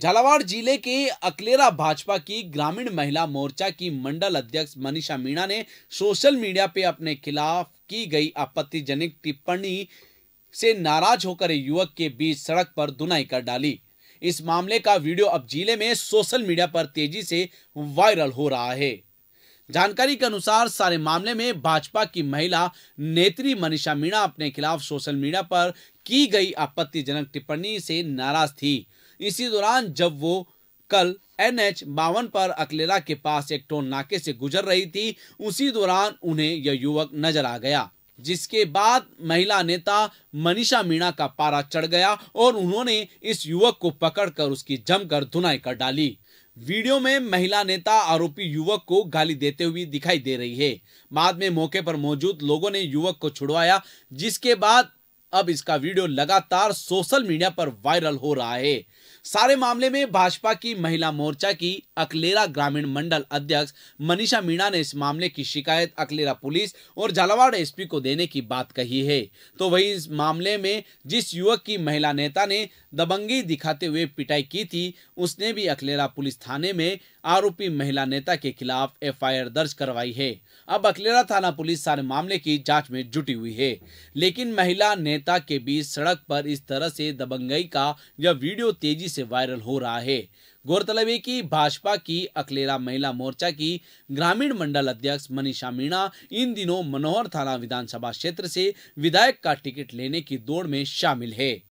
झालावाड़ जिले के अकलेरा भाजपा की ग्रामीण महिला मोर्चा की मंडल अध्यक्ष मनीषा मीणा ने सोशल मीडिया पे अपने खिलाफ की गई आपत्तिजनक टिप्पणी से नाराज होकर युवक के बीच सड़क पर दुनाई कर डाली इस मामले का वीडियो अब जिले में सोशल मीडिया पर तेजी से वायरल हो रहा है जानकारी के अनुसार सारे मामले में भाजपा की महिला नेत्री मनीषा मीणा अपने खिलाफ सोशल मीडिया पर की गई आपत्तिजनक टिप्पणी से नाराज थी इसी दौरान जब वो कल एन एच बावन पर अकलेला के पास एक टोल नाके से गुजर रही थी उसी दौरान उन्हें यह युवक नजर आ गया जिसके बाद महिला नेता मनीषा मीणा का पारा चढ़ गया और उन्होंने इस युवक को पकड़कर उसकी जमकर धुनाई कर डाली वीडियो में महिला नेता आरोपी युवक को गाली देते हुए दिखाई दे रही है बाद में मौके पर मौजूद लोगों ने युवक को छुड़वाया जिसके बाद अब इसका वीडियो लगातार सोशल मीडिया पर वायरल हो रहा है सारे मामले में भाजपा की महिला मोर्चा की अकलेरा ग्रामीण मंडल अध्यक्ष मनीषा मीणा ने इस मामले की शिकायत अकलेरा पुलिस और झालावाड़ एसपी को देने की बात कही है तो वहीं इस मामले में जिस युवक की महिला नेता ने दबंगी दिखाते हुए पिटाई की थी उसने भी अकलेरा पुलिस थाने में आरोपी महिला नेता के खिलाफ एफ दर्ज करवाई है अब अकलेरा थाना पुलिस सारे मामले की जाँच में जुटी हुई है लेकिन महिला नेता के बीच सड़क पर इस तरह से दबंगई का यह वीडियो तेजी से वायरल हो रहा है गौरतलब है कि भाजपा की अकलेरा महिला मोर्चा की ग्रामीण मंडल अध्यक्ष मनीषा मीणा इन दिनों मनोहर थाना विधानसभा क्षेत्र से विधायक का टिकट लेने की दौड़ में शामिल है